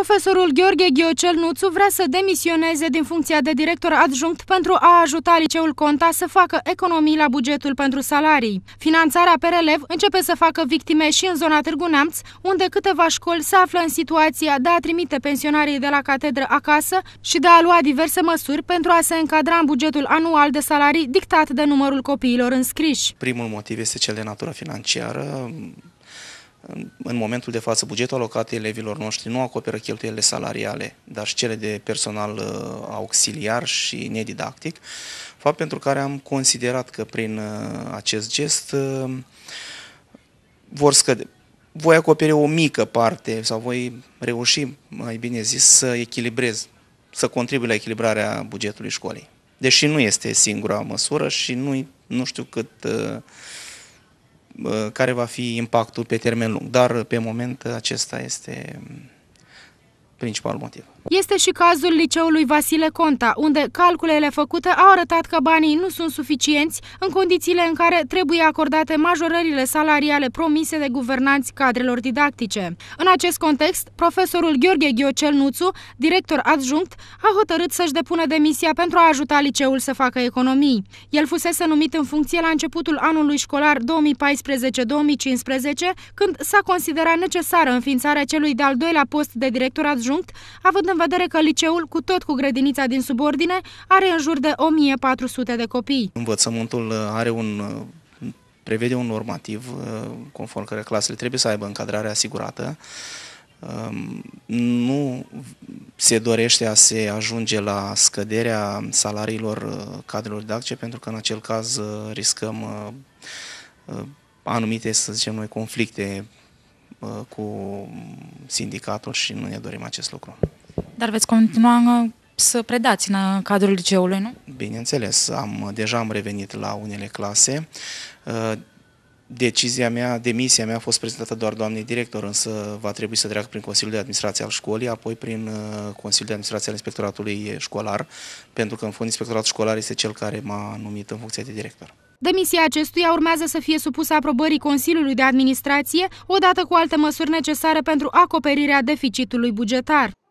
Profesorul Gheorghe Ghiocel Nuțu vrea să demisioneze din funcția de director adjunct pentru a ajuta liceul Conta să facă economii la bugetul pentru salarii. Finanțarea pe relev începe să facă victime și în zona Târgu Neamț, unde câteva școli se află în situația de a trimite pensionarii de la catedră acasă și de a lua diverse măsuri pentru a se încadra în bugetul anual de salarii dictat de numărul copiilor înscriși. Primul motiv este cel de natură financiară în momentul de față, bugetul alocat elevilor noștri nu acoperă cheltuielile salariale, dar și cele de personal uh, auxiliar și nedidactic, fapt pentru care am considerat că prin uh, acest gest uh, vor scăde, voi acoperi o mică parte sau voi reuși, mai bine zis, să echilibrez, să contribui la echilibrarea bugetului școlii. Deși nu este singura măsură și nu, nu știu cât uh, Uh, care va fi impactul pe termen lung. Dar, pe moment, acesta este mm, principalul motiv. Este și cazul liceului Vasile Conta, unde calculele făcute au arătat că banii nu sunt suficienți în condițiile în care trebuie acordate majorările salariale promise de guvernanți cadrelor didactice. În acest context, profesorul Gheorghe Ghiocel Nuțu, director adjunct, a hotărât să-și depună demisia pentru a ajuta liceul să facă economii. El fusese numit în funcție la începutul anului școlar 2014-2015, când s-a considerat necesară înființarea celui de-al doilea post de director adjunct, având în în vedere că liceul, cu tot cu grădinița din subordine, are în jur de 1400 de copii. Învățământul uh, are uh, un prevede un normativ uh, conform care clasele trebuie să aibă încadrare asigurată. Um, nu se dorește a se ajunge la scăderea salariilor cadrelor didactice pentru că în acel caz riscăm anumite, să zicem noi, conflicte cu sindicatul și nu ne dorim acest lucru. Dar veți continua uh, să predați în uh, cadrul liceului, nu? Bineînțeles, am, uh, deja am revenit la unele clase. Decizia mea, demisia mea a fost prezentată doar doamnei director, însă va trebui să treacă prin Consiliul de Administrație al școlii, apoi prin Consiliul de Administrație al Inspectoratului Școlar, pentru că în fond Inspectoratul Școlar este cel care m-a numit în funcție de director. Demisia acestuia urmează să fie supusă aprobării Consiliului de Administrație, odată cu alte măsuri necesare pentru acoperirea deficitului bugetar.